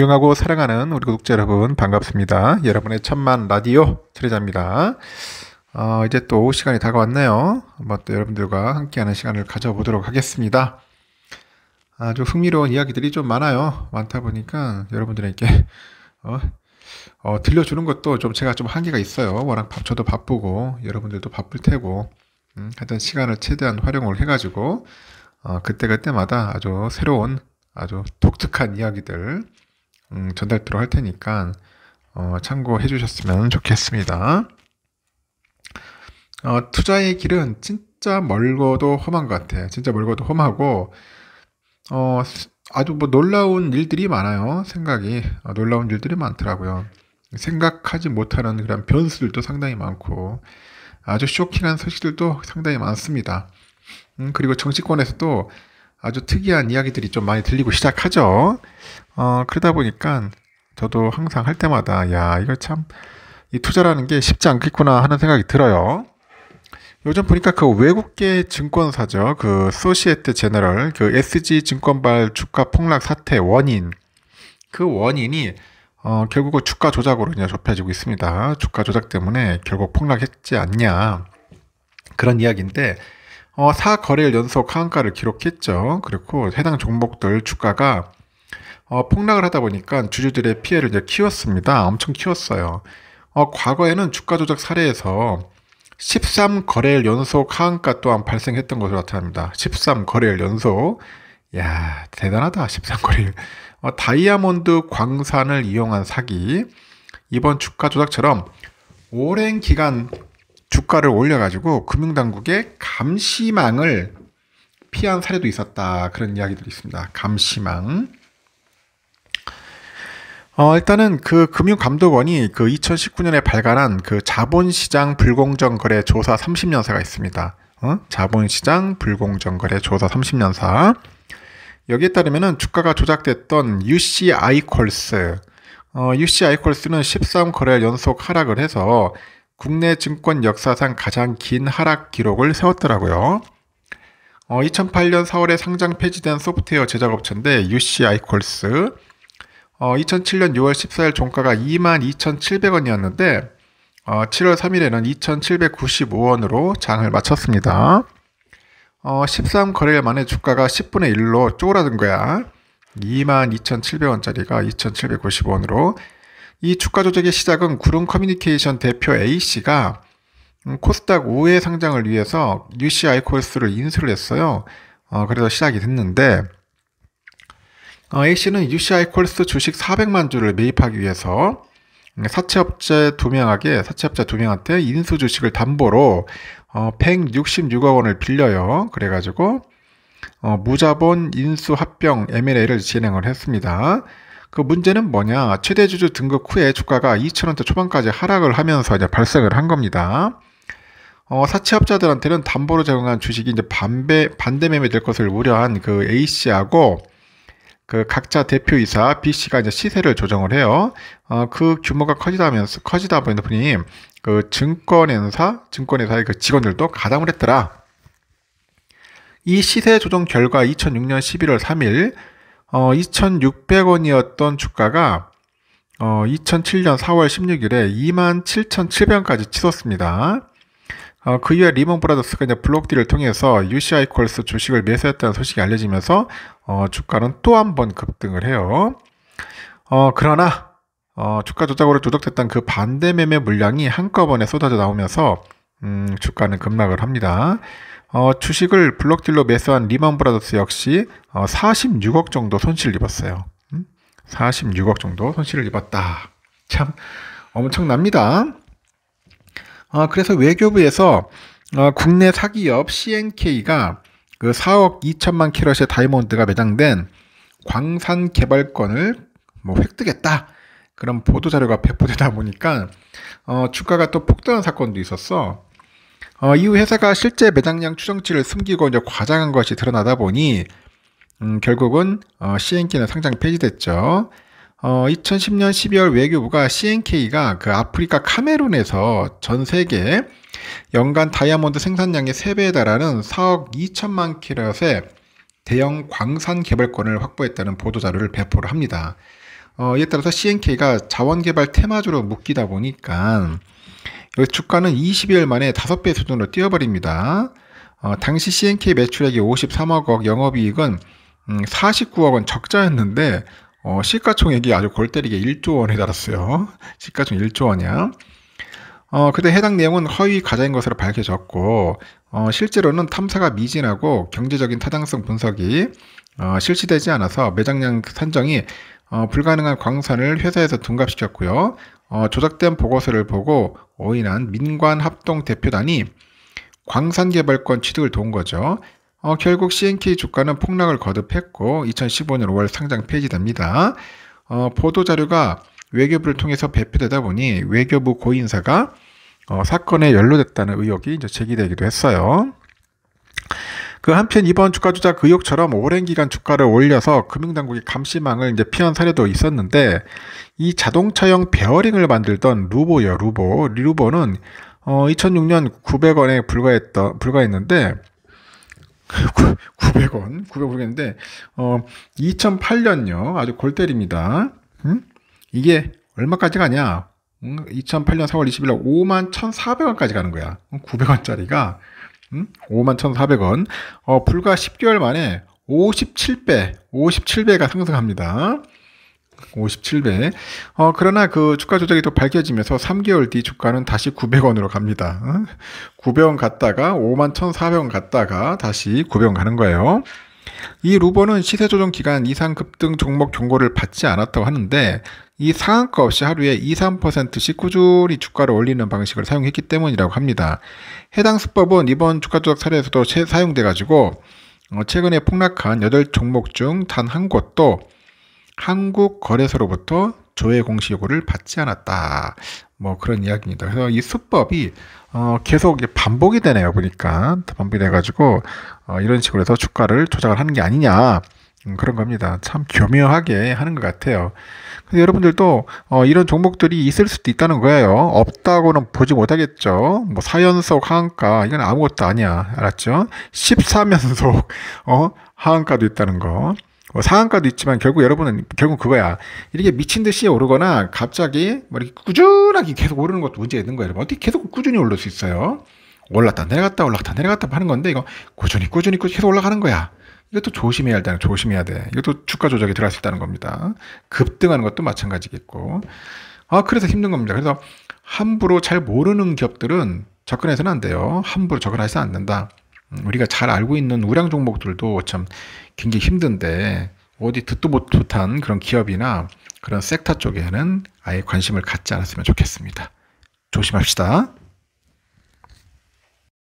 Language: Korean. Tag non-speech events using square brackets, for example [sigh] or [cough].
존경하고 사랑하는 우리 구독자 여러분 반갑습니다. 여러분의 천만 라디오 트레자입니다. 어, 이제 또 시간이 다가왔네요. 한번 또 여러분들과 함께하는 시간을 가져보도록 하겠습니다. 아주 흥미로운 이야기들이 좀 많아요. 많다 보니까 여러분들에게 어, 어, 들려주는 것도 좀 제가 좀 한계가 있어요. 워낙 밥, 저도 바쁘고 여러분들도 바쁠 테고 음, 하여튼 시간을 최대한 활용을 해가지고 어, 그때그때마다 아주 새로운 아주 독특한 이야기들 음, 전달도록할 테니까 어, 참고해 주셨으면 좋겠습니다. 어, 투자의 길은 진짜 멀고도 험한 것같아 진짜 멀고도 험하고 어, 아주 뭐 놀라운 일들이 많아요. 생각이 어, 놀라운 일들이 많더라고요. 생각하지 못하는 그런 변수들도 상당히 많고 아주 쇼킹한 소식들도 상당히 많습니다. 음, 그리고 정치권에서도 아주 특이한 이야기들이 좀 많이 들리고 시작하죠. 어, 그러다 보니까 저도 항상 할 때마다 야 이거 참 이 투자라는 게 쉽지 않겠구나 하는 생각이 들어요. 요즘 보니까 그 외국계 증권사죠. 그 소시에트 제너럴 그 SG 증권발 주가 폭락 사태 원인 그 원인이 어, 결국은 주가 조작으로 그냥 좁혀지고 있습니다. 주가 조작 때문에 결국 폭락했지 않냐 그런 이야기인데 어, 4거래일 연속 하한가를 기록했죠. 그리고 해당 종목들 주가가 어, 폭락을 하다 보니까 주주들의 피해를 이제 키웠습니다. 엄청 키웠어요. 어, 과거에는 주가 조작 사례에서 13거래일 연속 하한가 또한 발생했던 것으로 나타납니다. 13거래일 연속. 야 대단하다 13거래일. 어, 다이아몬드 광산을 이용한 사기. 이번 주가 조작처럼 오랜 기간 주가를 올려가지고 금융당국의 감시망을 피한 사례도 있었다. 그런 이야기들이 있습니다. 감시망. 어, 일단은 그 금융감독원이 그 2019년에 발간한 그 자본시장 불공정거래 조사 30년사가 있습니다. 어? 자본시장 불공정거래 조사 30년사. 여기에 따르면은 주가가 조작됐던 UCI 콜스, 어, UCI 콜스는 1 3거래 연속 하락을 해서 국내 증권 역사상 가장 긴 하락 기록을 세웠더라고요. 어, 2008년 4월에 상장 폐지된 소프트웨어 제작업체인데 UC 아이콜스 어, 2007년 6월 14일 종가가 22,700원이었는데 어, 7월 3일에는 2,795원으로 장을 마쳤습니다. 어, 13거래일 만에 주가가 10분의 1로 쪼그라든 거야. 22,700원짜리가 2,795원으로 이 주가 조작의 시작은 구름 커뮤니케이션 대표 A씨가 음, 코스닥 5회 상장을 위해서 UCI 콜스를 인수를 했어요. 어, 그래서 시작이 됐는데 어, A씨는 UCI 콜스 주식 400만 주를 매입하기 위해서 음, 사채업체 두 명에게 사채업자 두 명한테 인수 주식을 담보로 어, 166억 원을 빌려요. 그래가지고 어, 무자본 인수 합병 M&A를 진행을 했습니다. 그 문제는 뭐냐? 최대 주주 등급 후에 주가가 2천원대 초반까지 하락을 하면서 이제 발생을 한 겁니다. 어, 사채업자들한테는 담보로 제공한 주식이 이제 반배, 반대 매매될 것을 우려한 그 A씨하고 그 각자 대표이사 B씨가 이제 시세를 조정을 해요. 어, 그 규모가 커지다면서, 커지다 보니 그 증권회사, 증권회사의 그 직원들도 가담을 했더라. 이 시세 조정 결과 2006년 11월 3일 어, 2,600원이었던 주가가 어, 2007년 4월 16일에 27,700원까지 치솟습니다. 어, 그 이후에 리먼 브라더스가 이제 블록딜을 통해서 UCI 콜스 주식을 매수했다는 소식이 알려지면서 어, 주가는 또 한 번 급등을 해요. 어, 그러나 어, 주가 조작으로 조작됐던 그 반대 매매 물량이 한꺼번에 쏟아져 나오면서 음, 주가는 급락을 합니다. 어, 주식을 블록딜로 매수한 리먼 브라더스 역시 어, 46억 정도 손실을 입었어요. 음? 46억 정도 손실을 입었다. 참 엄청납니다. 어, 그래서 외교부에서 어, 국내 사기업 CNK가 그 4억 2천만 캐럿의 다이몬드가 매장된 광산 개발권을 뭐 획득했다. 그런 보도 자료가 배포되다 보니까 어, 주가가 또 폭등한 사건도 있었어. 어, 이후 회사가 실제 매장량 추정치를 숨기고 이제 과장한 것이 드러나다 보니 음, 결국은 어, CNK는 상장 폐지됐죠. 어, 2010년 12월 외교부가 CNK가 그 아프리카 카메룬에서 전 세계 연간 다이아몬드 생산량의 3배에 달하는 4억 2천만 키럿의 대형 광산 개발권을 확보했다는 보도자료를 배포를 합니다. 어, 이에 따라서 CNK가 자원개발 테마주로 묶이다 보니까 여기 주가는 20일 만에 5배 수준으로 뛰어버립니다. 어, 당시 CNK 매출액이 53억 억 영업이익은 음, 49억 원 적자였는데 어, 시가총액이 아주 골때리게 1조 원에 달았어요. [laughs] 시가총 1조 원이야. 어, 그때 해당 내용은 허위 가짜인 것으로 밝혀졌고 어, 실제로는 탐사가 미진하고 경제적인 타당성 분석이 어, 실시되지 않아서 매장량 산정이 어, 불가능한 광산을 회사에서 둔갑시켰고요. 어, 조작된 보고서를 보고 오인한 민관합동대표단이 광산개발권 취득을 도운 거죠. 어, 결국 CNK 주가는 폭락을 거듭했고 2015년 5월 상장 폐지됩니다. 어, 보도자료가 외교부를 통해서 배표되다 보니 외교부 고인사가 어, 사건에 연루됐다는 의혹이 이제 제기되기도 했어요. 그 한편 이번 주가 조작 의혹처럼 그 오랜 기간 주가를 올려서 금융당국이 감시망을 이제 피한 사례도 있었는데 이 자동차형 베어링을 만들던 루보요 루보 리 루보는 어 2006년 900원에 불과했던 불과했는데 900원 [laughs] 900원인데 어 2008년요 아주 골때립니다. 음? 이게 얼마까지 가냐? 2008년 4월 20일 날 5만 1,400원까지 가는 거야. 900원짜리가 음? 51,400원. 어, 불과 10개월 만에 57배, 57배가 상승합니다. 57배. 어, 그러나 그 주가 조작이 또 밝혀지면서 3개월 뒤 주가는 다시 900원으로 갑니다. 900원 어? 갔다가 51,400원 갔다가 다시 900원 가는 거예요. 이 루버는 시세 조정 기간 이상 급등 종목 경고를 받지 않았다고 하는데 이 상한가 없이 하루에 2, 3%씩 꾸준히 주가를 올리는 방식을 사용했기 때문이라고 합니다. 해당 수법은 이번 주가 조작 사례에서도 사용돼 가지고 어, 최근에 폭락한 8종목 중 단 한 곳도 한국거래소로부터 조회 공시 요구를 받지 않았다. 뭐 그런 이야기입니다. 그래서 이 수법이 어 계속 반복이 되네요. 보니까 반복이 돼가지고 어 이런 식으로 해서 주가를 조작을 하는 게 아니냐. 음, 그런 겁니다. 참 교묘하게 하는 것 같아요. 근데 여러분들도 어, 이런 종목들이 있을 수도 있다는 거예요. 없다고는 보지 못하겠죠. 뭐 4연속 하한가 이건 아무것도 아니야. 알았죠? 1 4연속 어? 하한가도 있다는 거. 뭐 상한가도 있지만 결국 여러분은 결국 그거야. 이렇게 미친 듯이 오르거나 갑자기 뭐 이렇게 꾸준하게 계속 오르는 것도 문제 있는 거예요. 여러분. 어떻게 계속 꾸준히 오를 수 있어요? 올랐다 내려갔다 올랐다 내려갔다 하는 건데 이거 꾸준히 꾸준히 계속 올라가는 거야. 이것도 조심해야 할다는 조심해야 돼. 이것도 주가 조작에 들어갈 수 있다는 겁니다. 급등하는 것도 마찬가지겠고. 아 그래서 힘든 겁니다. 그래서 함부로 잘 모르는 기업들은 접근해서는 안 돼요. 함부로 접근해서는안된다 음, 우리가 잘 알고 있는 우량 종목들도 참 굉장히 힘든데 어디 듣도 못한 그런 기업이나 그런 섹터 쪽에는 아예 관심을 갖지 않았으면 좋겠습니다. 조심합시다.